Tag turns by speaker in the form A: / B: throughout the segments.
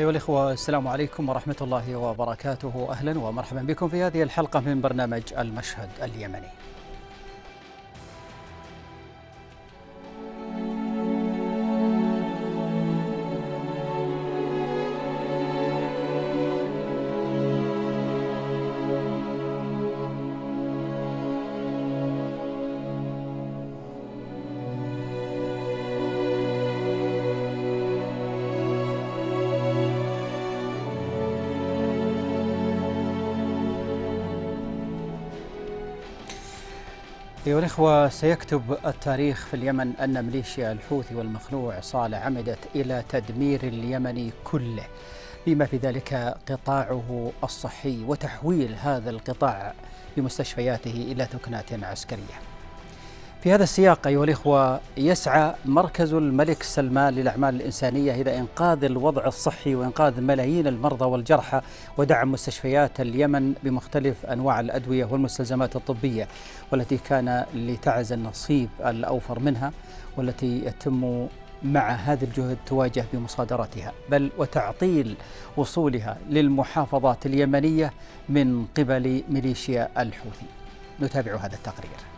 A: أيها الإخوة السلام عليكم ورحمة الله وبركاته أهلا ومرحبا بكم في هذه الحلقة من برنامج المشهد اليمني أيها الأخوة سيكتب التاريخ في اليمن أن ميليشيا الحوثي والمخلوع صالح عمدت إلى تدمير اليمن كله بما في ذلك قطاعه الصحي وتحويل هذا القطاع بمستشفياته إلى ثكنات عسكرية في هذا السياق أيها الإخوة يسعى مركز الملك سلمان للأعمال الإنسانية إلى إنقاذ الوضع الصحي وإنقاذ ملايين المرضى والجرحى ودعم مستشفيات اليمن بمختلف أنواع الأدوية والمستلزمات الطبية والتي كان لتعز النصيب الأوفر منها والتي يتم مع هذا الجهد تواجه بمصادرتها بل وتعطيل وصولها للمحافظات اليمنية من قبل ميليشيا الحوثي نتابع هذا التقرير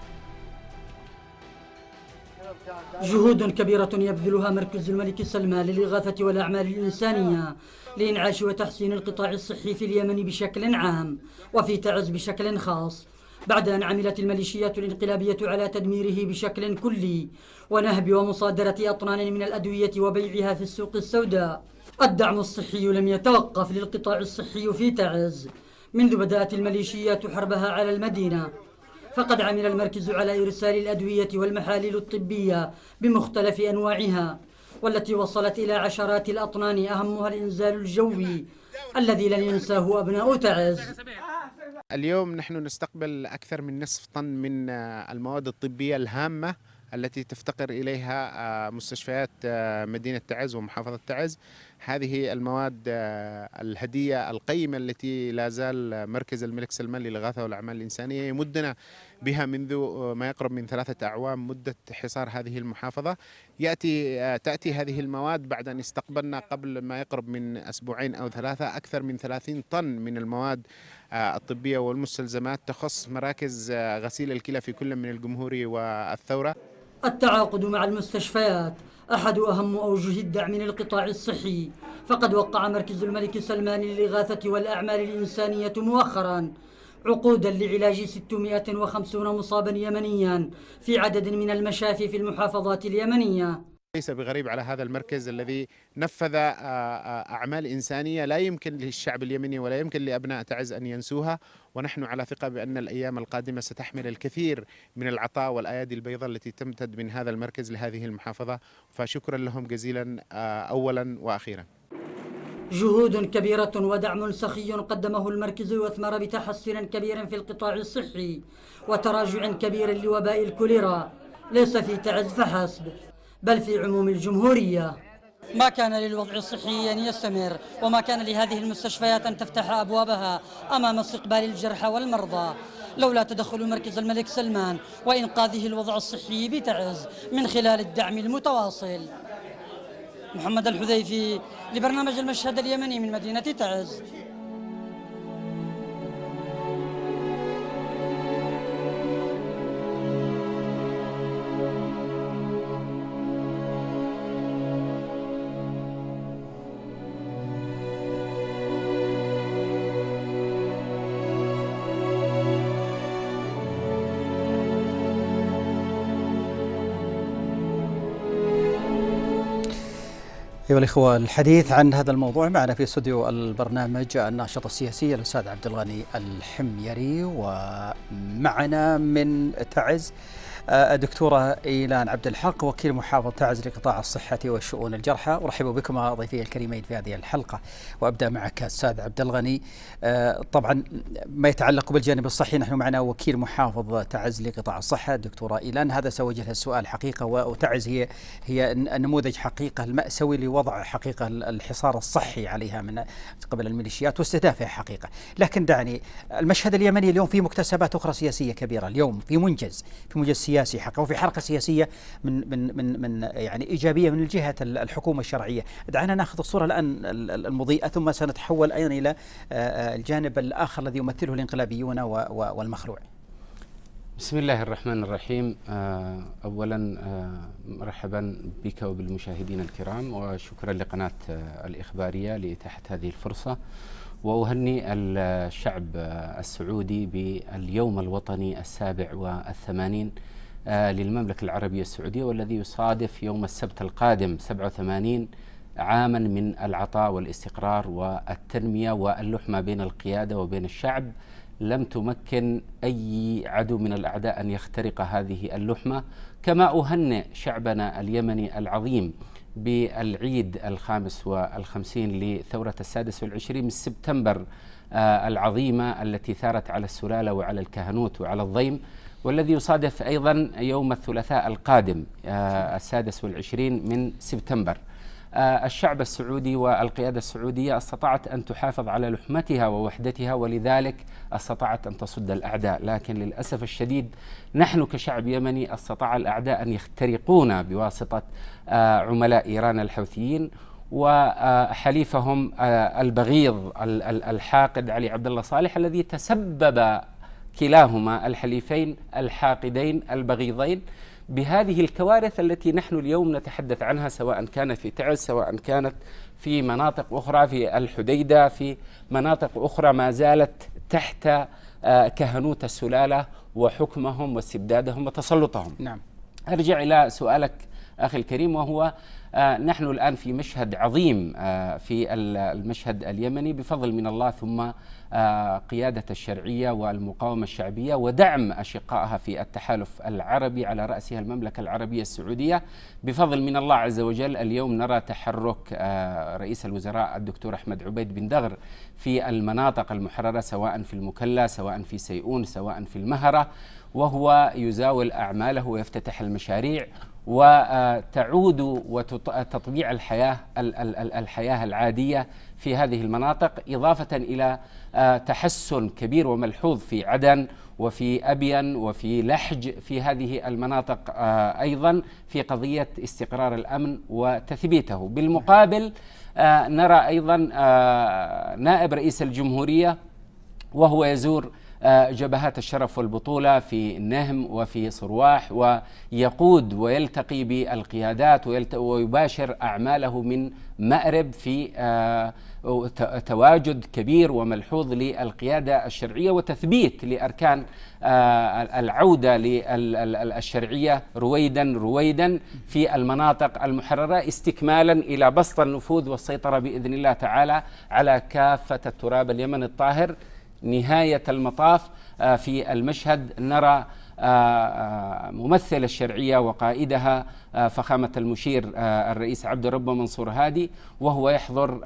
B: جهود كبيرة يبذلها مركز الملك سلمان للإغاثة والأعمال الإنسانية لإنعاش وتحسين القطاع الصحي في اليمن بشكل عام وفي تعز بشكل خاص بعد أن عملت الميليشيات الانقلابية على تدميره بشكل كلي ونهب ومصادرة أطنان من الأدوية وبيعها في السوق السوداء الدعم الصحي لم يتوقف للقطاع الصحي في تعز منذ بدأت الميليشيات حربها على المدينة فقد عمل المركز على إرسال الأدوية والمحاليل الطبية بمختلف أنواعها والتي وصلت إلى عشرات الأطنان أهمها الإنزال الجوي الذي لن ينساه أبناء
C: تعز اليوم نحن نستقبل أكثر من نصف طن من آه، المواد الطبية الهامة التي تفتقر إليها آه، مستشفيات آه، مدينة تعز ومحافظة تعز هذه المواد آه، الهدية القيمة التي لا زال مركز الملك سلمان للإغاثة والأعمال الإنسانية يمدنا بها منذ آه، ما يقرب من ثلاثة أعوام مدة حصار هذه المحافظة يأتي آه، تأتي هذه المواد بعد أن استقبلنا قبل ما يقرب من أسبوعين أو ثلاثة أكثر من 30 طن من المواد الطبية والمستلزمات تخص مراكز غسيل الكلى في كل من الجمهوري والثورة
B: التعاقد مع المستشفيات أحد أهم أوجه الدعم للقطاع الصحي فقد وقع مركز الملك سلمان للإغاثة والأعمال الإنسانية مؤخراً عقودا لعلاج 650 مصابا يمنيا في عدد من المشافي في المحافظات اليمنيه
C: ليس بغريب على هذا المركز الذي نفذ آه، آه، أعمال إنسانية لا يمكن للشعب اليمني ولا يمكن لأبناء تعز أن ينسوها ونحن على ثقة بأن الأيام القادمة ستحمل الكثير من العطاء والأيادي البيضاء التي تمتد من هذا المركز لهذه المحافظة فشكرا لهم جزيلا آه، أولا وأخيرا جهود
B: كبيرة ودعم سخي قدمه المركز وثمر بتحسن كبير في القطاع الصحي وتراجع كبير لوباء الكوليرا ليس في تعز فحسب بل في عموم الجمهورية ما كان للوضع الصحي أن يستمر وما كان لهذه المستشفيات أن تفتح أبوابها أمام استقبال الجرحى والمرضى لولا تدخل مركز الملك سلمان وإنقاذه الوضع الصحي بتعز من خلال الدعم المتواصل محمد الحذيفي لبرنامج المشهد اليمني من مدينة تعز
A: أيها الإخوة الحديث عن هذا الموضوع معنا في استوديو البرنامج الناشط السياسي الأستاذ عبد الغني الحميري ومعنا من تعز آه، الدكتوره ايلان عبد الحق وكيل محافظ تعز لقطاع الصحه والشؤون الجرحى ارحب بكما ضيفي الكريمين في هذه الحلقه وابدا معك استاذ عبد الغني آه، طبعا ما يتعلق بالجانب الصحي نحن معنا وكيل محافظ تعز لقطاع الصحه الدكتوره ايلان هذا سوجه السؤال حقيقه وتعز هي هي النموذج حقيقه الماساوي لوضع حقيقه الحصار الصحي عليها من قبل الميليشيات واستهدافها حقيقه لكن دعني المشهد اليمني اليوم فيه مكتسبات اخرى سياسيه كبيره اليوم في منجز في منجز سياسي سياسي حقا وفي حركه سياسيه من من من من يعني ايجابيه من جهه الحكومه الشرعيه، دعنا ناخذ الصوره الان المضيئه ثم سنتحول ايضا الى آه، آه، الجانب الاخر الذي يمثله الانقلابيون والمخلوع.
D: بسم الله الرحمن الرحيم آه، اولا مرحبا بك وبالمشاهدين الكرام وشكرا لقناه الاخباريه لاتاحه هذه الفرصه. وأهني الشعب السعودي باليوم الوطني السابع والثمانين آه، للمملكة العربية السعودية والذي يصادف يوم السبت القادم 87 عاما من العطاء والاستقرار والتنمية واللحمة بين القيادة وبين الشعب لم تمكن أي عدو من الأعداء أن يخترق هذه اللحمة كما أهنئ شعبنا اليمني العظيم بالعيد الخامس والخمسين لثورة السادس والعشرين من سبتمبر آه، العظيمة التي ثارت على السلالة وعلى الكهنوت وعلى الضيم والذي يصادف أيضا يوم الثلاثاء القادم آه، السادس والعشرين من سبتمبر آه، الشعب السعودي والقيادة السعودية استطاعت أن تحافظ على لحمتها ووحدتها ولذلك استطاعت أن تصد الأعداء لكن للأسف الشديد نحن كشعب يمني استطاع الأعداء أن يخترقونا بواسطة آه، عملاء إيران الحوثيين وحليفهم البغيض الحاقد علي عبد الله صالح الذي تسبب كلاهما الحليفين الحاقدين البغيضين بهذه الكوارث التي نحن اليوم نتحدث عنها سواء كانت في تعز سواء كانت في مناطق أخرى في الحديدة في مناطق أخرى ما زالت تحت آه، كهنوت السلالة وحكمهم واستبدادهم وتسلطهم نعم أرجع إلى سؤالك أخي الكريم وهو آه، نحن الآن في مشهد عظيم آه، في المشهد اليمني بفضل من الله ثم قيادة الشرعية والمقاومة الشعبية ودعم أشقائها في التحالف العربي على رأسها المملكة العربية السعودية بفضل من الله عز وجل اليوم نرى تحرك آه، رئيس الوزراء الدكتور أحمد عبيد بن دغر في المناطق المحررة سواء في المكلا سواء في سيئون سواء في المهرة وهو يزاول أعماله ويفتتح المشاريع وتعود وتطبيع الحياة الحياة العادية في هذه المناطق إضافة إلى آه، تحسن كبير وملحوظ في عدن وفي أبين وفي لحج في هذه المناطق آه، أيضا في قضية استقرار الأمن وتثبيته بالمقابل آه، نرى أيضا نائب رئيس الجمهورية وهو يزور جبهات الشرف والبطولة في نهم وفي صرواح ويقود ويلتقي بالقيادات ويباشر أعماله من مأرب في آه، تواجد كبير وملحوظ للقيادة الشرعية وتثبيت لأركان آه، العودة للشرعية رويدا رويدا في المناطق المحررة استكمالا إلى بسط النفوذ والسيطرة بإذن الله تعالى على كافة التراب اليمن الطاهر نهاية المطاف آه، في المشهد نرى آه، آه، ممثل الشرعية وقائدها فخامة المشير الرئيس عبد الرب منصور هادي وهو يحضر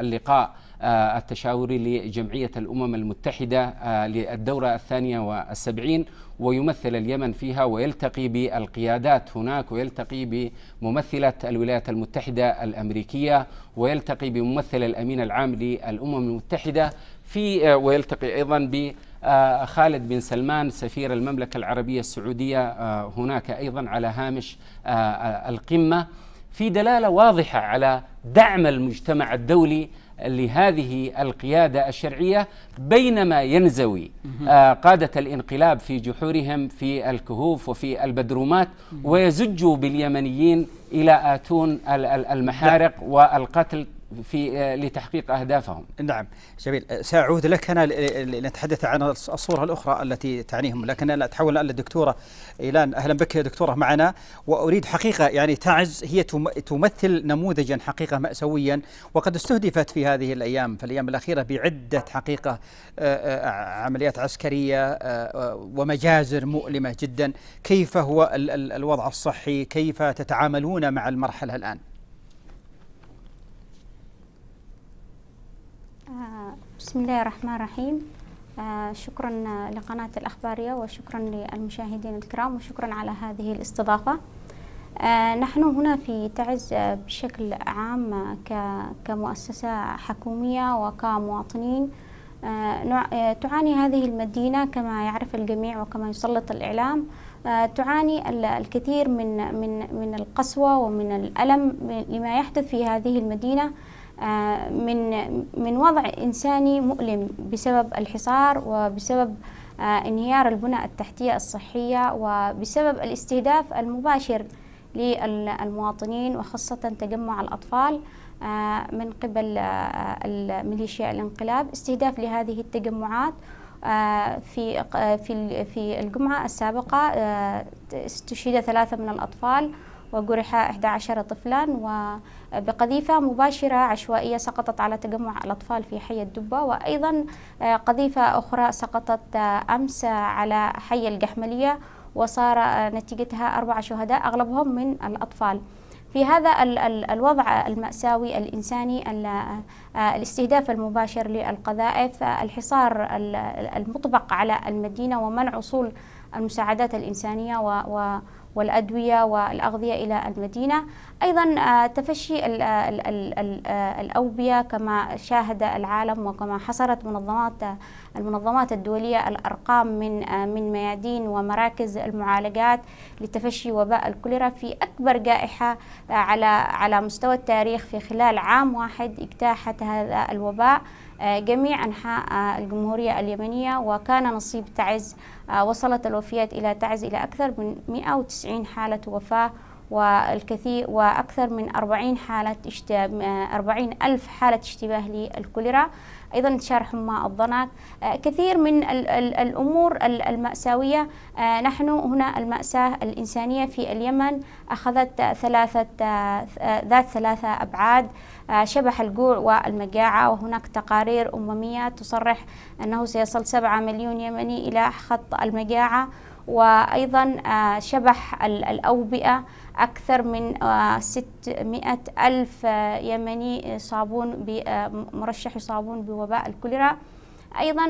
D: اللقاء آه، التشاوري لجمعية الأمم المتحدة آه، للدورة الثانية والسبعين ويمثل اليمن فيها ويلتقي بالقيادات هناك ويلتقي بممثلة الولايات المتحدة الأمريكية ويلتقي بممثل الأمين العام للأمم المتحدة في آه، ويلتقي أيضا ب خالد بن سلمان سفير المملكة العربية السعودية هناك أيضا على هامش القمة في دلالة واضحة على دعم المجتمع الدولي لهذه القيادة الشرعية بينما ينزوي آه، قادة الانقلاب في جحورهم في الكهوف وفي البدرومات ويزج باليمنيين إلى آتون المحارق والقتل
A: في آه، لتحقيق اهدافهم. نعم جميل آه، ساعود لك انا لنتحدث عن الصوره الاخرى التي تعنيهم لكن انا اتحول الان للدكتوره ايلان اهلا بك يا دكتوره معنا واريد حقيقه يعني تعز هي تمثل نموذجا حقيقه ماسويا وقد استهدفت في هذه الايام في الايام الاخيره بعده حقيقه آه، عمليات عسكريه ومجازر مؤلمه جدا كيف هو الوضع الصحي كيف تتعاملون مع المرحله الان؟
E: آه، بسم الله الرحمن الرحيم آه، شكرا لقناة الأخبارية وشكرا للمشاهدين الكرام وشكرا على هذه الاستضافة آه، نحن هنا في تعز بشكل عام كمؤسسة حكومية وكمواطنين تعاني هذه المدينة كما يعرف الجميع وكما يسلط الإعلام تعاني الكثير من من من القسوة ومن الألم لما يحدث في هذه المدينة آه، من من وضع إنساني مؤلم بسبب الحصار وبسبب آه، انهيار البنى التحتية الصحية وبسبب الاستهداف المباشر للمواطنين وخاصة تجمع الأطفال آه، من قبل الميليشيا الانقلاب استهداف لهذه التجمعات في في في الجمعة السابقة استشهد ثلاثة من الأطفال وجرح 11 طفلا وبقذيفة مباشرة عشوائية سقطت على تجمع الأطفال في حي الدبة وأيضا قذيفة أخرى سقطت أمس على حي الجحملية وصار نتيجتها أربعة شهداء أغلبهم من الأطفال في هذا الوضع المأساوي الإنساني الاستهداف المباشر للقذائف الحصار المطبق على المدينة ومنع وصول المساعدات الإنسانية و والأدوية والأغذية إلى المدينة أيضا آه، تفشي ال آه، ال آه، الأوبية كما شاهد العالم وكما حصرت منظمات المنظمات الدولية الأرقام من من ميادين ومراكز المعالجات لتفشي وباء الكوليرا في أكبر جائحة على على مستوى التاريخ في خلال عام واحد اجتاحت هذا الوباء آه، جميع أنحاء آه، الجمهورية اليمنية وكان نصيب تعز آه، وصلت الوفيات إلى تعز إلى أكثر من 190 حالة وفاة والكثير وأكثر من 40 حالة اشتب... 40 ألف حالة اشتباه للكوليرا أيضا انتشار حمى الضنك كثير من الأمور المأساوية نحن هنا المأساة الإنسانية في اليمن أخذت ثلاثة ذات ثلاثة أبعاد آه، شبح الجوع والمجاعة وهناك تقارير أممية تصرح أنه سيصل 7 مليون يمني إلى خط المجاعة وأيضا آه، شبح الأوبئة أكثر من 600 آه، ألف يمني صابون مرشح يصابون بوباء الكوليرا أيضا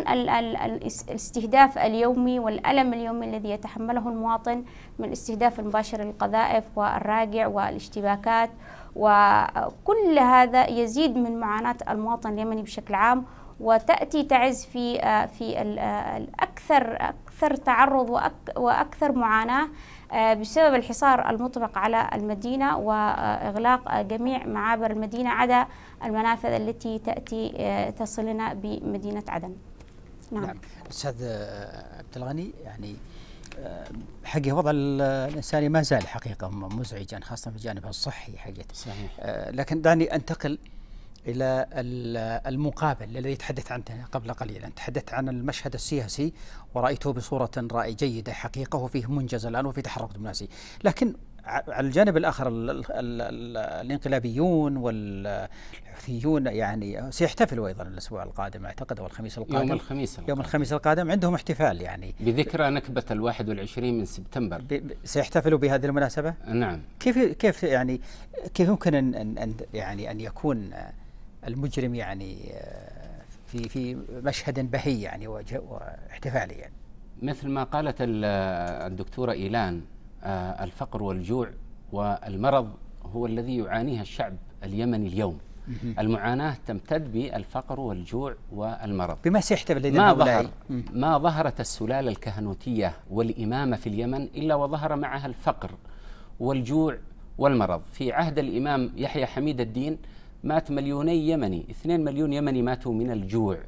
E: الاستهداف اليومي والألم اليومي الذي يتحمله المواطن من الاستهداف المباشر للقذائف والراجع والاشتباكات وكل هذا يزيد من معاناة المواطن اليمني بشكل عام وتاتي تعز في آه، في آه، الاكثر اكثر تعرض واكثر معاناه آه، بسبب الحصار المطلق على المدينة وإغلاق جميع معابر المدينة عدا المنافذ التي تأتي تصلنا بمدينة عدن نعم, نعم.
A: أستاذ عبد الغني يعني حقي وضع الإنساني ما زال حقيقة مزعجا خاصة في الجانب الصحي حقيقة صحيح لكن دعني أنتقل إلى المقابل الذي تحدثت عنه قبل قليل تحدثت عن المشهد السياسي ورأيته بصورة رأي جيدة حقيقة وفيه منجز الآن وفي تحرك دبلوماسي لكن على الجانب الآخر الـ الـ الـ الانقلابيون والحوثيون يعني سيحتفلوا أيضا الأسبوع القادم أعتقد أو الخميس القادم يوم الخميس القادم يوم الخميس القادم عندهم احتفال يعني بذكرى نكبة ال 21 من سبتمبر سيحتفلوا بهذه المناسبة؟ نعم كيف كيف يعني كيف يمكن أن, أن يعني أن يكون المجرم يعني آه، في في مشهد بهي يعني واحتفالي يعني
D: مثل ما قالت آه، الدكتورة إيلان آه، الفقر والجوع والمرض هو الذي يعانيه الشعب اليمني اليوم المعاناة تمتد بالفقر والجوع والمرض بما سيحتفل ما ظهر ما ظهرت السلالة الكهنوتية والإمامة في اليمن إلا وظهر معها الفقر والجوع والمرض في عهد الإمام يحيى حميد الدين مات مليوني يمني 2 مليون يمني ماتوا من الجوع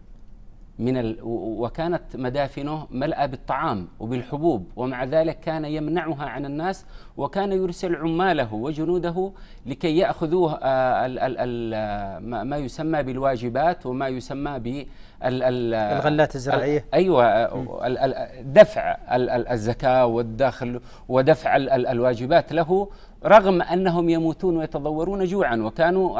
D: من ال... وكانت مدافنه ملأى بالطعام وبالحبوب ومع ذلك كان يمنعها عن الناس وكان يرسل عماله وجنوده لكي يأخذوه آه، ال... ال... ال... ما يسمى بالواجبات وما يسمى بال... ال... الغلات الزراعية ال... أيوة آه، ال... ال... دفع ال... الزكاة والدخل ودفع ال... الواجبات له رغم انهم يموتون ويتضورون جوعا وكانوا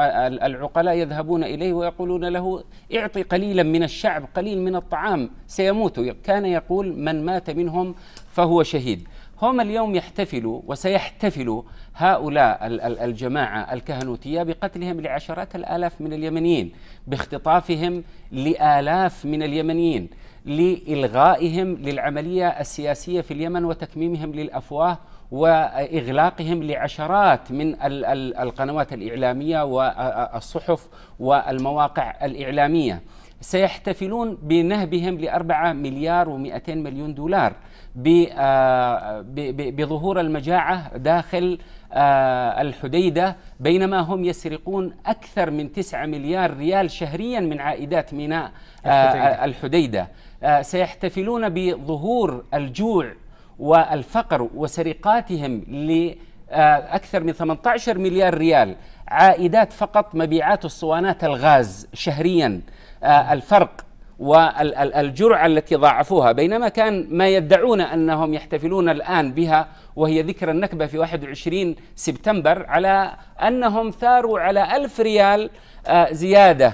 D: العقلاء يذهبون اليه ويقولون له اعطي قليلا من الشعب قليل من الطعام سيموت كان يقول من مات منهم فهو شهيد هم اليوم يحتفلوا وسيحتفل هؤلاء الجماعة الكهنوتية بقتلهم لعشرات الآلاف من اليمنيين باختطافهم لآلاف من اليمنيين لإلغائهم للعملية السياسية في اليمن وتكميمهم للأفواه واغلاقهم لعشرات من القنوات الاعلاميه والصحف والمواقع الاعلاميه سيحتفلون بنهبهم لأربعة مليار و200 مليون دولار آه، بظهور المجاعة داخل آه، الحديدة بينما هم يسرقون أكثر من 9 مليار ريال شهريا من عائدات ميناء آه، الحديدة, الحديدة. سيحتفلون بظهور الجوع والفقر وسرقاتهم لأكثر آه، من 18 مليار ريال عائدات فقط مبيعات الصوانات الغاز شهريا آه، الفرق والجرعة التي ضاعفوها بينما كان ما يدعون أنهم يحتفلون الآن بها وهي ذكرى النكبة في 21 سبتمبر على أنهم ثاروا على ألف ريال آه، زيادة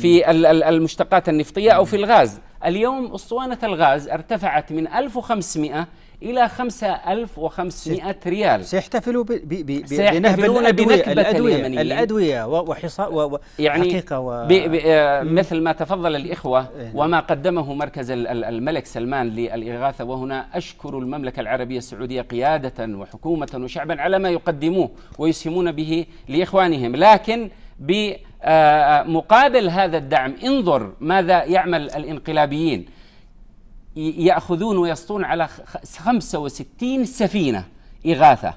D: في المشتقات النفطية أو في الغاز اليوم اسطوانة الغاز ارتفعت من 1500 إلى 5500
A: ريال سيحتفلوا ب... ب... ب... سيحتفلون بنكبة اليمنيين الأدوية وحصا و... يعني حقيقة و... ب... ب...
D: آه، مثل ما تفضل الإخوة إيه، نعم. وما قدمه مركز الملك سلمان للإغاثة وهنا أشكر المملكة العربية السعودية قيادة وحكومة وشعبا على ما يقدموه ويسهمون به لإخوانهم لكن بمقابل هذا الدعم انظر ماذا يعمل الانقلابيين ياخذون ويسطون على 65 سفينه اغاثه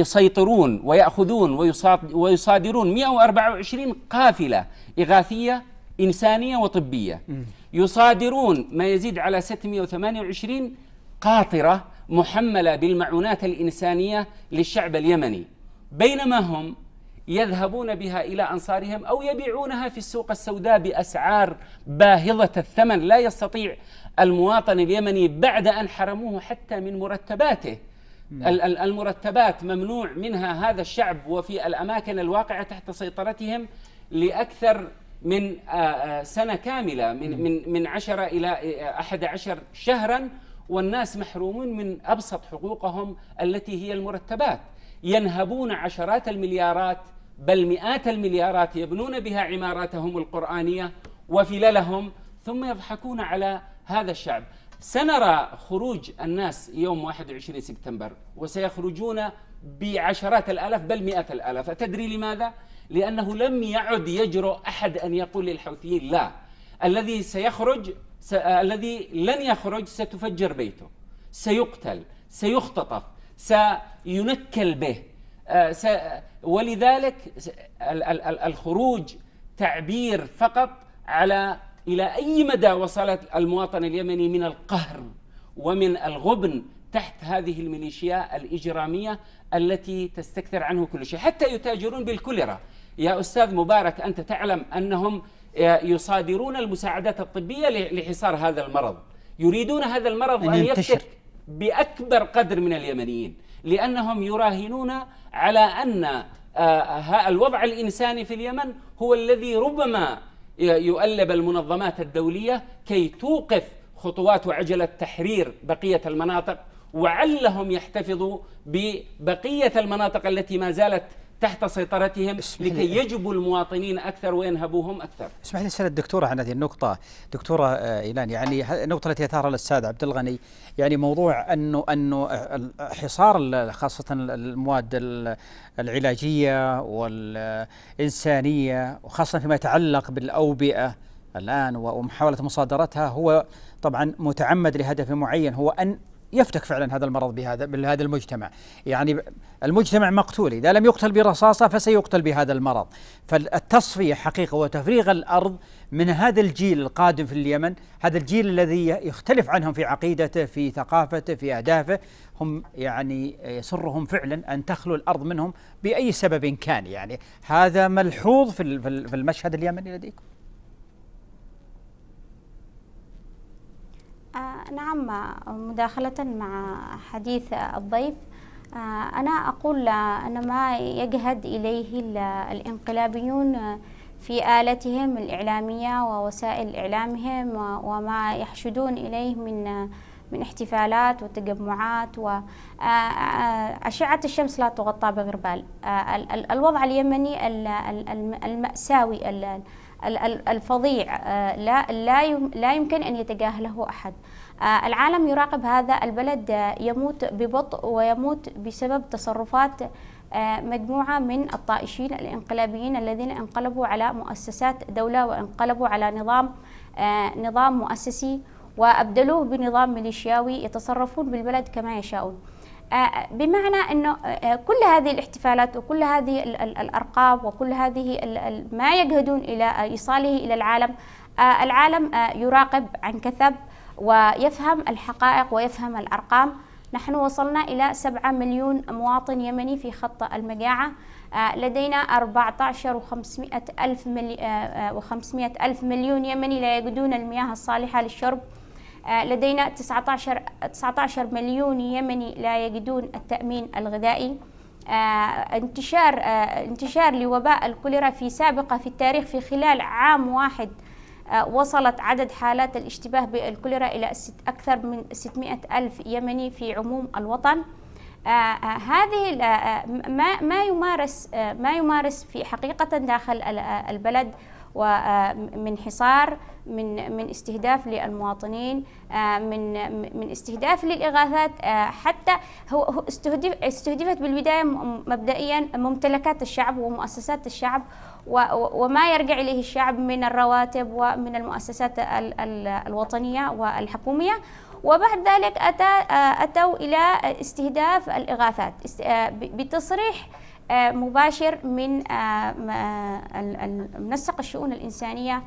D: يسيطرون وياخذون ويصادرون 124 قافله اغاثيه انسانيه وطبيه يصادرون ما يزيد على 628 قاطره محمله بالمعونات الانسانيه للشعب اليمني بينما هم يذهبون بها إلى أنصارهم أو يبيعونها في السوق السوداء بأسعار باهظة الثمن لا يستطيع المواطن اليمني بعد أن حرموه حتى من مرتباته نعم. المرتبات ممنوع منها هذا الشعب وفي الأماكن الواقعة تحت سيطرتهم لأكثر من آه، آه، سنة كاملة من نعم. من من 10 إلى 11 آه، شهرا والناس محرومون من أبسط حقوقهم التي هي المرتبات ينهبون عشرات المليارات بل مئات المليارات يبنون بها عماراتهم القرآنية وفللهم ثم يضحكون على هذا الشعب سنرى خروج الناس يوم 21 سبتمبر وسيخرجون بعشرات الآلاف بل مئات الآلاف أتدري لماذا؟ لأنه لم يعد يجرؤ أحد أن يقول للحوثيين لا الذي سيخرج س... الذي لن يخرج ستفجر بيته سيقتل سيختطف سينكل به آه، ولذلك الخروج تعبير فقط على إلى أي مدى وصلت المواطن اليمني من القهر ومن الغبن تحت هذه الميليشيا الإجرامية التي تستكثر عنه كل شيء حتى يتاجرون بالكوليرا يا أستاذ مبارك أنت تعلم أنهم آه، يصادرون المساعدات الطبية لحصار هذا المرض يريدون هذا المرض أن, أن يفتك بأكبر قدر من اليمنيين لأنهم يراهنون على أن آه، الوضع الإنساني في اليمن هو الذي ربما يؤلب المنظمات الدولية كي توقف خطوات وعجلة تحرير بقية المناطق وعلهم يحتفظوا ببقية المناطق التي ما زالت تحت سيطرتهم لكي يجبوا المواطنين اكثر
A: وينهبوهم اكثر. اسمح لي اسال الدكتوره عن هذه النقطه، دكتوره آه، ايلان يعني النقطه التي اثارها الاستاذ عبد الغني يعني موضوع انه انه آه، حصار خاصه المواد العلاجيه والانسانيه وخاصه فيما يتعلق بالاوبئه الان ومحاوله مصادرتها هو طبعا متعمد لهدف معين هو ان يفتك فعلا هذا المرض بهذا بهذا المجتمع يعني المجتمع مقتول إذا لم يقتل برصاصة فسيقتل بهذا المرض فالتصفية حقيقة وتفريغ الأرض من هذا الجيل القادم في اليمن هذا الجيل الذي يختلف عنهم في عقيدته في ثقافته في أهدافه هم يعني يسرهم فعلا أن تخلو الأرض منهم بأي سبب كان يعني هذا ملحوظ في المشهد اليمني لديكم
E: آه، نعم مداخلة مع حديث الضيف آه، أنا أقول أن ما يجهد إليه الإنقلابيون في آلتهم الإعلامية ووسائل إعلامهم وما يحشدون إليه من من احتفالات وتجمعات وأشعة آه، الشمس لا تغطى بغربال الوضع اليمني المأساوي الفظيع آه، لا لا يمكن ان يتجاهله احد آه، العالم يراقب هذا البلد آه، يموت ببطء ويموت بسبب تصرفات مجموعة من الطائشين الانقلابيين الذين انقلبوا على مؤسسات دولة وانقلبوا على نظام نظام مؤسسي وأبدلوه بنظام ميليشياوي يتصرفون بالبلد كما يشاؤون آه، آه، بمعنى انه آه، كل هذه الاحتفالات وكل هذه الارقام وكل هذه ما يجهدون الى ايصاله الى العالم العالم يراقب عن كثب ويفهم الحقائق ويفهم الارقام نحن وصلنا إلى 7 مليون مواطن يمني في خط المجاعة لدينا 14 و500 ألف, ملي... ألف مليون يمني لا يجدون المياه الصالحة للشرب آه، لدينا 19 19 مليون يمني لا يجدون التأمين الغذائي آه، انتشار آه، انتشار لوباء الكوليرا في سابقة في التاريخ في خلال عام واحد وصلت عدد حالات الاشتباه بالكوليرا إلى أكثر من 600 ألف يمني في عموم الوطن هذه ما يمارس ما يمارس في حقيقة داخل البلد ومن حصار من من استهداف للمواطنين آه، من من استهداف للاغاثات آه، حتى هو استهدف استهدفت بالبدايه مبدئيا ممتلكات الشعب ومؤسسات الشعب وما يرجع اليه الشعب من الرواتب ومن المؤسسات الوطنيه والحكوميه وبعد ذلك أتى آه، أتوا إلى استهداف الإغاثات بتصريح آه، مباشر من آه، آه، منسق الشؤون الإنسانية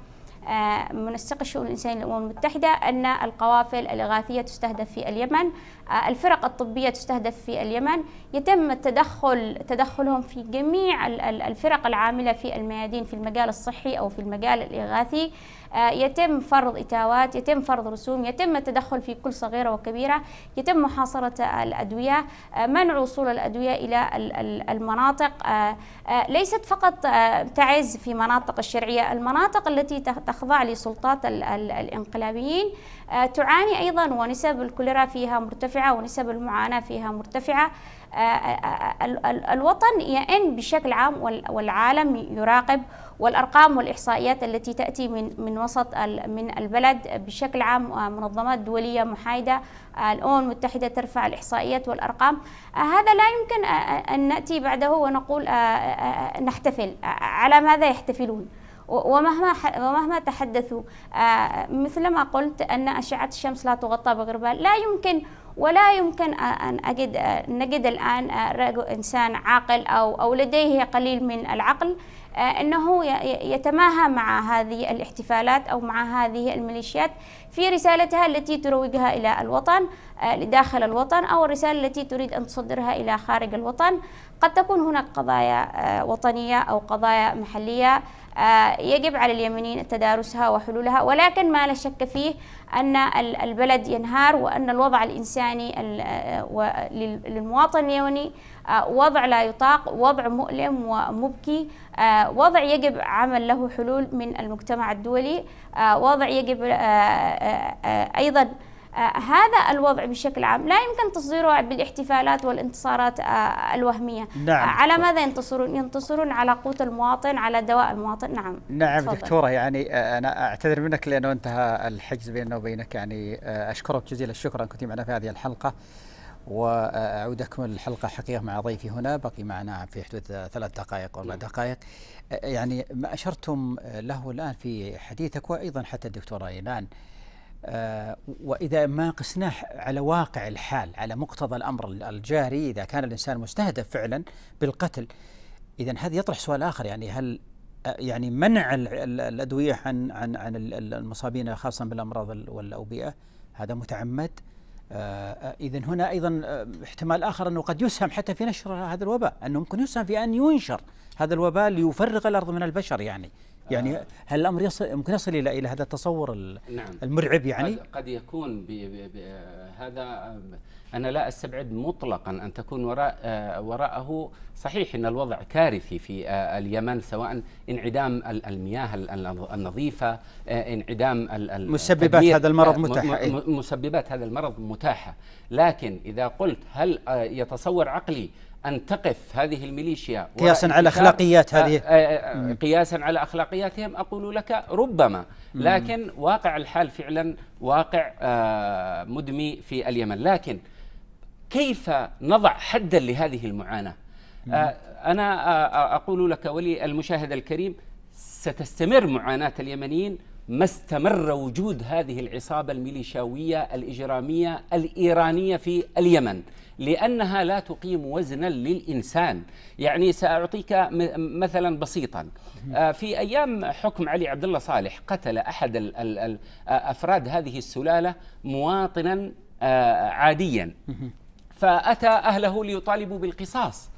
E: آه، منسق الشؤون الإنسانية للأمم المتحدة أن القوافل الإغاثية تستهدف في اليمن آه، الفرق الطبية تستهدف في اليمن يتم التدخل تدخلهم في جميع الفرق العاملة في الميادين في المجال الصحي أو في المجال الإغاثي آه، يتم فرض إتاوات يتم فرض رسوم يتم التدخل في كل صغيرة وكبيرة يتم محاصرة الأدوية منع وصول الأدوية إلى المناطق ليست فقط تعز في مناطق الشرعية المناطق التي تخ تخضع لسلطات الانقلابيين آه، تعاني أيضا ونسب الكوليرا فيها مرتفعة ونسب المعاناة فيها مرتفعة آه، آه، الوطن يئن بشكل عام والعالم يراقب والارقام والاحصائيات التي تاتي من من وسط من البلد بشكل عام منظمات دوليه محايده الامم المتحده ترفع الاحصائيات والارقام هذا لا يمكن ان ناتي بعده ونقول نحتفل على ماذا يحتفلون ومهما ومهما تحدثوا آه، مثل ما قلت ان اشعه الشمس لا تغطى بغربال لا يمكن ولا يمكن ان اجد آه، نجد الان آه، انسان عاقل او او لديه قليل من العقل انه يتماهى مع هذه الاحتفالات او مع هذه الميليشيات في رسالتها التي تروجها الى الوطن لداخل الوطن او الرساله التي تريد ان تصدرها الى خارج الوطن قد تكون هناك قضايا وطنيه او قضايا محليه آه، يجب على اليمنيين تدارسها وحلولها ولكن ما لا شك فيه أن البلد ينهار وأن الوضع الإنساني آه، للمواطن اليمني آه، وضع لا يطاق وضع مؤلم ومبكي وضع يجب عمل له حلول من المجتمع الدولي وضع يجب أيضا آه، هذا الوضع بشكل عام لا يمكن تصديره بالاحتفالات والانتصارات آه، الوهمية نعم آه، على ماذا ينتصرون؟ ينتصرون على قوت المواطن على دواء المواطن نعم نعم تفضل. دكتورة
A: يعني أنا أعتذر منك لأنه انتهى الحجز بيننا وبينك يعني أشكرك جزيل الشكر أن كنت معنا في هذه الحلقة وأعود أكمل الحلقة حقيقة مع ضيفي هنا بقي معنا في حدود ثلاث دقائق أربع نعم. دقائق يعني ما أشرتم له الآن في حديثك وأيضا حتى الدكتورة إيمان آه، وإذا ما قسناه على واقع الحال على مقتضى الأمر الجاري إذا كان الإنسان مستهدف فعلا بالقتل إذا هذا يطرح سؤال آخر يعني هل آه، يعني منع الأدوية عن عن عن المصابين خاصة بالأمراض والأوبئة هذا متعمد آه، إذا هنا أيضا احتمال آخر أنه قد يسهم حتى في نشر هذا الوباء أنه ممكن يسهم في أن ينشر هذا الوباء ليفرغ الأرض من البشر يعني يعني هل الامر يصل ممكن يصل الى الى هذا التصور نعم. المرعب يعني قد,
D: قد يكون بي هذا انا لا استبعد مطلقا ان تكون وراء وراءه صحيح ان الوضع كارثي في آه، اليمن سواء انعدام المياه النظيفه آه، انعدام مسببات هذا المرض آه، متاحه مسببات هذا المرض متاحه لكن اذا قلت هل يتصور عقلي أن تقف هذه الميليشيا قياسا على أخلاقيات آه، هذه آه، آه، قياسا على أخلاقياتهم أقول لك ربما لكن واقع الحال فعلا واقع مدمي في اليمن لكن كيف نضع حدا لهذه المعاناة أنا أقول لك ولي المشاهد الكريم ستستمر معاناة اليمنيين ما استمر وجود هذه العصابة الميليشاوية الإجرامية الإيرانية في اليمن لأنها لا تقيم وزنا للإنسان يعني سأعطيك مثلا بسيطا آه، في أيام حكم علي عبد الله صالح قتل أحد أفراد هذه السلالة مواطنا آه، عاديا فأتى أهله ليطالبوا بالقصاص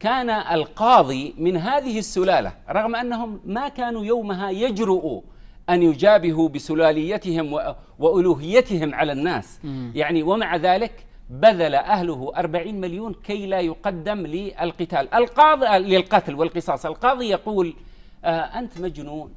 D: كان القاضي من هذه السلالة رغم أنهم ما كانوا يومها يجرؤوا أن يجابهوا بسلاليتهم وألوهيتهم على الناس مم. يعني ومع ذلك بذل أهله أربعين مليون كي لا يقدم للقتال القاضي للقتل والقصاص القاضي يقول آه أنت مجنون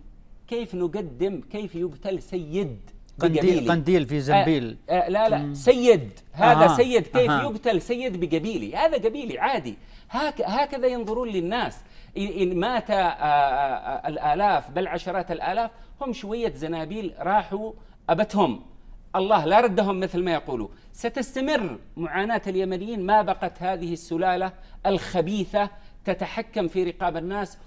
D: كيف نقدم كيف يقتل سيد قنديل قنديل في زنبيل آه آه لا لا سيد هذا آه سيد كيف آه يقتل سيد بقبيلي هذا قبيلي عادي هك هكذا ينظرون للناس إن مات آه،, آه آه الآلاف بل عشرات الآلاف هم شوية زنابيل راحوا أبتهم الله لا ردهم مثل ما يقولوا ستستمر معاناة اليمنيين ما بقت هذه السلالة الخبيثة تتحكم في رقاب الناس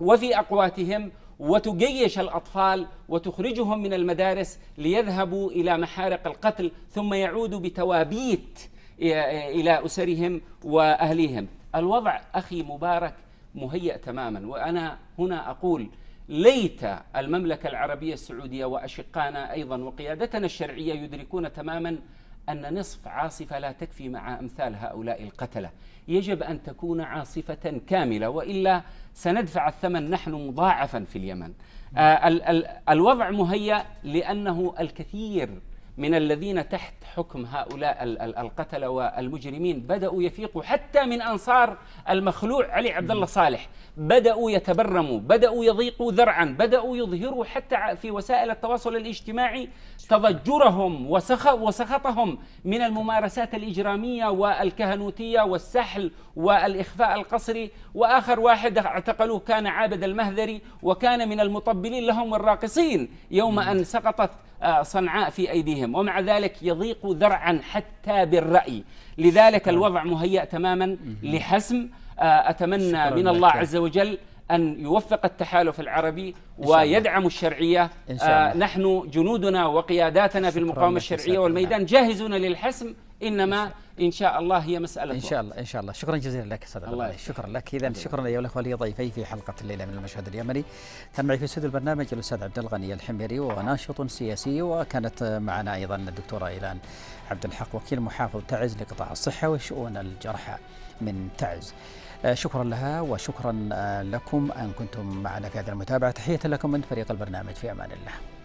D: وفي أقواتهم وتجيش الأطفال وتخرجهم من المدارس ليذهبوا إلى محارق القتل ثم يعودوا بتوابيت إلى أسرهم وأهليهم الوضع أخي مبارك مهيأ تماما وأنا هنا أقول ليت المملكة العربية السعودية وأشقانا أيضا وقيادتنا الشرعية يدركون تماما أن نصف عاصفة لا تكفي مع أمثال هؤلاء القتلة يجب أن تكون عاصفة كاملة وإلا سندفع الثمن نحن مضاعفا في اليمن آه، الوضع مهيأ لأنه الكثير من الذين تحت حكم هؤلاء القتلة والمجرمين بدأوا يفيقوا حتى من أنصار المخلوع علي عبد الله صالح بدأوا يتبرموا بدأوا يضيقوا ذرعا بدأوا يظهروا حتى في وسائل التواصل الاجتماعي تضجرهم وسخطهم من الممارسات الإجرامية والكهنوتية والسحل والإخفاء القصري وآخر واحد اعتقلوه كان عابد المهذري وكان من المطبلين لهم والراقصين يوم أن سقطت آه، صنعاء في أيديهم ومع ذلك يضيق ذرعا حتى بالرأي لذلك الوضع مهيأ تماما لحسم آه، أتمنى من الله عز وجل أن يوفق التحالف العربي ويدعم الشرعية آه، نحن جنودنا وقياداتنا في المقاومة الشرعية
A: والميدان جاهزون للحسم انما ان شاء الله هي مساله ان شاء الله وقت. ان شاء الله شكرا جزيلا لك استاذ الله عليك. شكرا لك اذا شكرا ايها الاخوه لضيفي في حلقه الليله من المشهد اليمني كان معي في استوديو البرنامج الاستاذ عبد الغني الحميري وناشط سياسي وكانت معنا ايضا الدكتوره ايلان عبد الحق وكيل محافظ تعز لقطاع الصحه وشؤون الجرحى من تعز آه، شكرا لها وشكرا آه، لكم ان كنتم معنا في هذه المتابعه تحيه لكم من فريق البرنامج في امان الله